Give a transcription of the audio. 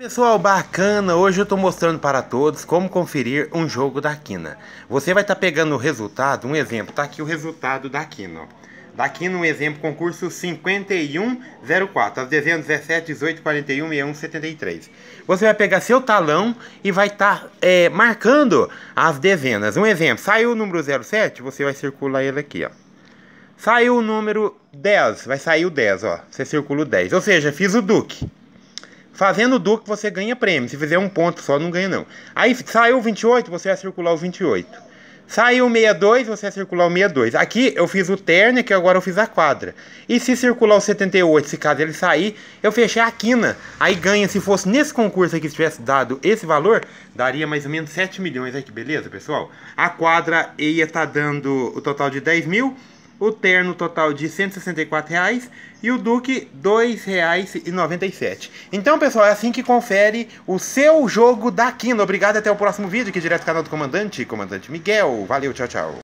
Pessoal bacana, hoje eu estou mostrando para todos como conferir um jogo da quina. Você vai estar tá pegando o resultado, um exemplo, está aqui o resultado da quina. Da quina, um exemplo, concurso 5104, às 17, 18, 41 61, 73. Você vai pegar seu talão e vai estar tá, é, marcando as dezenas. Um exemplo, saiu o número 07, você vai circular ele aqui, ó. Saiu o número 10, vai sair o 10, ó. Você circula o 10, ou seja, fiz o duque. Fazendo Duque, você ganha prêmio. Se fizer um ponto só, não ganha, não. Aí saiu 28, você vai circular o 28. Saiu 62, você vai circular o 62. Aqui eu fiz o terno, que agora eu fiz a quadra. E se circular o 78, se caso ele sair, eu fechei a quina. Aí ganha, se fosse nesse concurso aqui, se tivesse dado esse valor, daria mais ou menos 7 milhões. Aí que beleza, pessoal? A quadra ia estar tá dando o total de 10 mil o terno total de R$ 164,00 e o Duque R$ 2,97. Então, pessoal, é assim que confere o seu jogo da Kino. Obrigado, até o próximo vídeo, que é direto do canal do Comandante, Comandante Miguel. Valeu, tchau, tchau.